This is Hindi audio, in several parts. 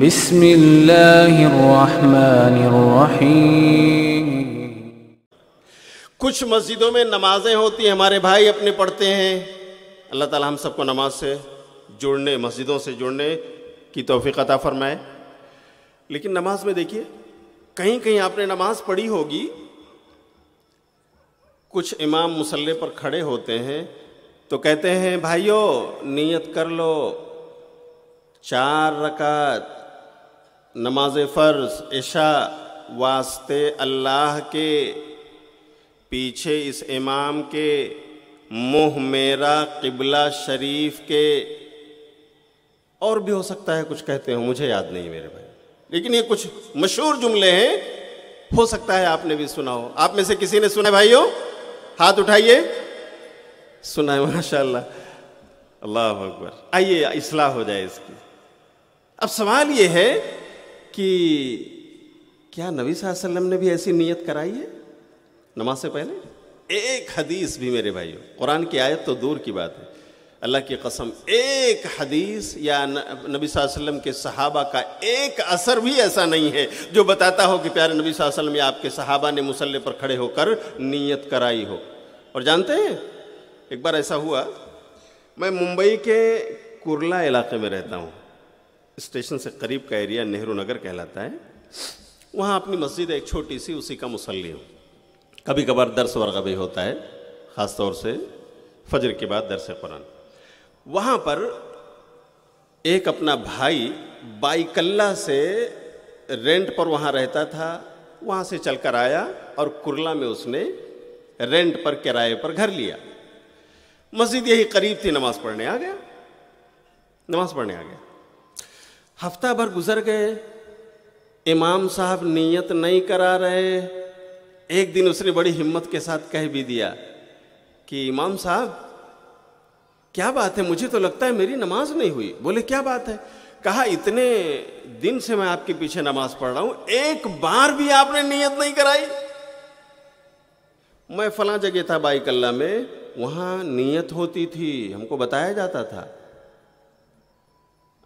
الرحيم कुछ मस्जिदों में नमाजें होती हैं हमारे भाई अपने पढ़ते हैं अल्लाह ताला हम सबको नमाज से जुड़ने मस्जिदों से जुड़ने की तोफ़ी अता फरमाए लेकिन नमाज में देखिए कहीं कहीं आपने नमाज पढ़ी होगी कुछ इमाम मुसल्ले पर खड़े होते हैं तो कहते हैं भाइयों नियत कर लो चार रकात नमाज फ़र्ज इशा वास्ते अल्लाह के पीछे इस इमाम के मुँह मेरा किबला शरीफ के और भी हो सकता है कुछ कहते हो मुझे याद नहीं मेरे भाई लेकिन ये कुछ मशहूर जुमले हैं हो सकता है आपने भी सुना हो आप में से किसी ने सुना भाइयों हाथ उठाइए सुना है माशा अल्लाह अकबर आइए इसलाह हो जाए इसकी अब सवाल ये है कि क्या नबी वसल्लम ने भी ऐसी नीयत कराई है नमाज से पहले एक हदीस भी मेरे भाइयों कुरान की आयत तो दूर की बात है अल्लाह की कसम एक हदीस या नबी वसल्लम के सहाबा का एक असर भी ऐसा नहीं है जो बताता हो कि प्यारे नबी वसल्लम या आपके सहाबा ने मुसल्ले पर खड़े होकर नीयत कराई हो और जानते हैं एक बार ऐसा हुआ मैं मुंबई के कुरला इलाके में रहता हूँ स्टेशन से करीब का एरिया नेहरू नगर कहलाता है वहाँ अपनी मस्जिद एक छोटी सी उसी का मुसल्ली हूँ कभी कभार दरस वर्गा भी होता है ख़ास तौर से फजर के बाद दरस कुरान वहाँ पर एक अपना भाई बाइकल्ला से रेंट पर वहाँ रहता था वहाँ से चलकर आया और कुरला में उसने रेंट पर किराए पर घर लिया मस्जिद यही करीब थी नमाज़ पढ़ने आ गया नमाज़ पढ़ने आ गया हफ्ता भर गुजर गए इमाम साहब नियत नहीं करा रहे एक दिन उसने बड़ी हिम्मत के साथ कह भी दिया कि इमाम साहब क्या बात है मुझे तो लगता है मेरी नमाज नहीं हुई बोले क्या बात है कहा इतने दिन से मैं आपके पीछे नमाज पढ़ रहा हूं एक बार भी आपने नियत नहीं कराई मैं फला जगह था बाईकल्ला में वहां नियत होती थी हमको बताया जाता था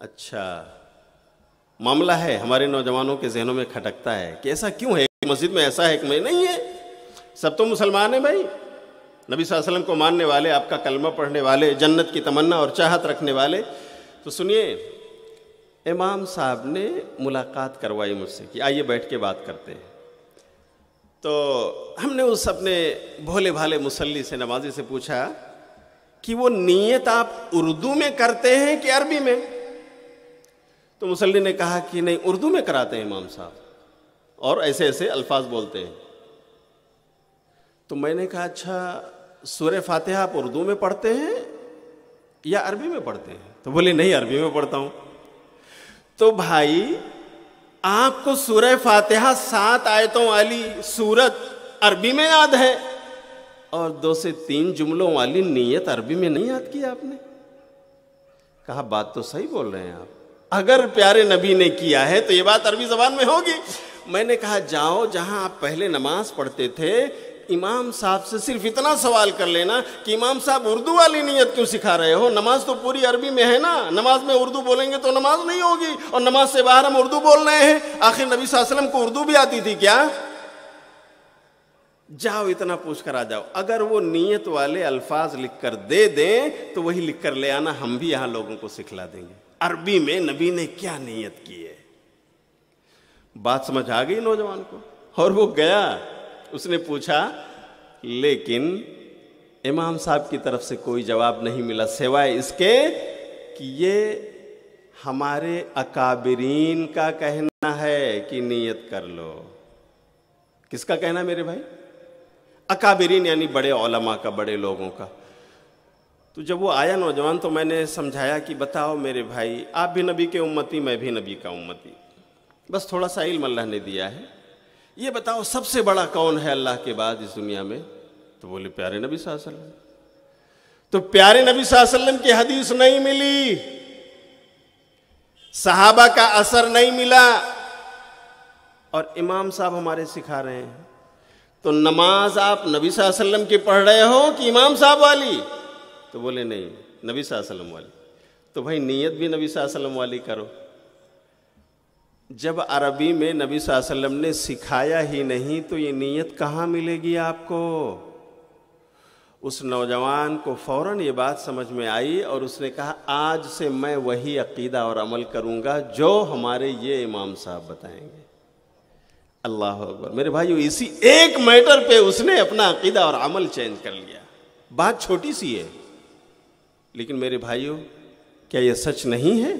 अच्छा मामला है हमारे नौजवानों के जहनों में खटकता है कि ऐसा क्यों है मस्जिद में ऐसा है कि मैं नहीं है सब तो मुसलमान है भाई नबी वसल्लम को मानने वाले आपका कलमा पढ़ने वाले जन्नत की तमन्ना और चाहत रखने वाले तो सुनिए इमाम साहब ने मुलाकात करवाई मुझसे कि आइए बैठ के बात करते हैं तो हमने उस अपने भोले भाले मुसल्ली से नमाजी से पूछा कि वो नीयत आप उर्दू में करते हैं कि अरबी में तो मुसल्ली ने कहा कि नहीं उर्दू में कराते हैं इमाम साहब और ऐसे ऐसे अल्फाज बोलते हैं तो मैंने कहा अच्छा सूर फातिहा आप उर्दू में पढ़ते हैं या अरबी में पढ़ते हैं तो बोले नहीं अरबी में पढ़ता हूं तो भाई आपको सूर्य फातिहा सात आयतों वाली सूरत अरबी में याद है और दो से तीन जुमलों वाली नीयत अरबी में नहीं याद की आपने कहा बात तो सही बोल रहे हैं आप अगर प्यारे नबी ने किया है तो ये बात अरबी जबान में होगी मैंने कहा जाओ जहां आप पहले नमाज पढ़ते थे इमाम साहब से सिर्फ इतना सवाल कर लेना कि इमाम साहब उर्दू वाली नीयत क्यों सिखा रहे हो नमाज तो पूरी अरबी में है ना नमाज में उर्दू बोलेंगे तो नमाज नहीं होगी और नमाज से बाहर हम उर्दू बोल रहे हैं आखिर नबी वसल्लम को उर्दू भी आती थी क्या जाओ इतना पूछ कर आ जाओ अगर वो नीयत वाले अल्फाज लिख कर दे दें तो वही लिख कर ले आना हम भी यहां लोगों को सिखला देंगे अरबी में नबी ने क्या नीयत की है बात समझ आ गई नौजवान को और वो गया उसने पूछा लेकिन इमाम साहब की तरफ से कोई जवाब नहीं मिला सिवाय इसके कि ये हमारे अकाबरीन का कहना है कि नियत कर लो किसका कहना मेरे भाई अकाबरीन यानी बड़े ओलमा का बड़े लोगों का तो जब वो आया नौजवान तो मैंने समझाया कि बताओ मेरे भाई आप भी नबी के उम्मती मैं भी नबी का उम्मती बस थोड़ा सा इल्म अल्लाह ने दिया है ये बताओ सबसे बड़ा कौन है अल्लाह के बाद इस दुनिया में तो बोले प्यारे नबी वसल्लम तो प्यारे नबी वसल्लम की हदीस नहीं मिली सहाबा का असर नहीं मिला और इमाम साहब हमारे सिखा रहे हैं तो नमाज आप नबी वसल्लम की पढ़ रहे हो कि इमाम साहब वाली तो बोले नहीं नबी वसल्लम वाली तो भाई नीयत भी नबी वसल्लम वाली करो जब अरबी में नबी वसल्लम ने सिखाया ही नहीं तो ये नीयत कहाँ मिलेगी आपको उस नौजवान को फौरन ये बात समझ में आई और उसने कहा आज से मैं वही अकीदा और अमल करूंगा जो हमारे ये इमाम साहब बताएंगे अल्लाह अकबर मेरे भाई इसी एक मैटर पे उसने अपना अकीदा और अमल चेंज कर लिया बात छोटी सी है लेकिन मेरे भाइयों क्या यह सच नहीं है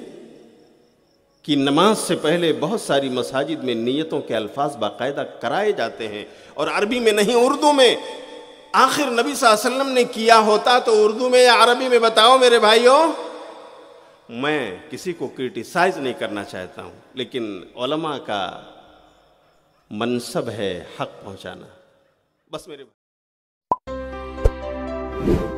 कि नमाज से पहले बहुत सारी मसाजिद में नियतों के अल्फाज बाकायदा कराए जाते हैं और अरबी में नहीं उर्दू में आखिर नबी वसल्लम ने किया होता तो उर्दू में या अरबी में बताओ मेरे भाइयों मैं किसी को क्रिटिसाइज नहीं करना चाहता हूं लेकिन ओलमा का मनसब है हक पहुंचाना बस मेरे भाई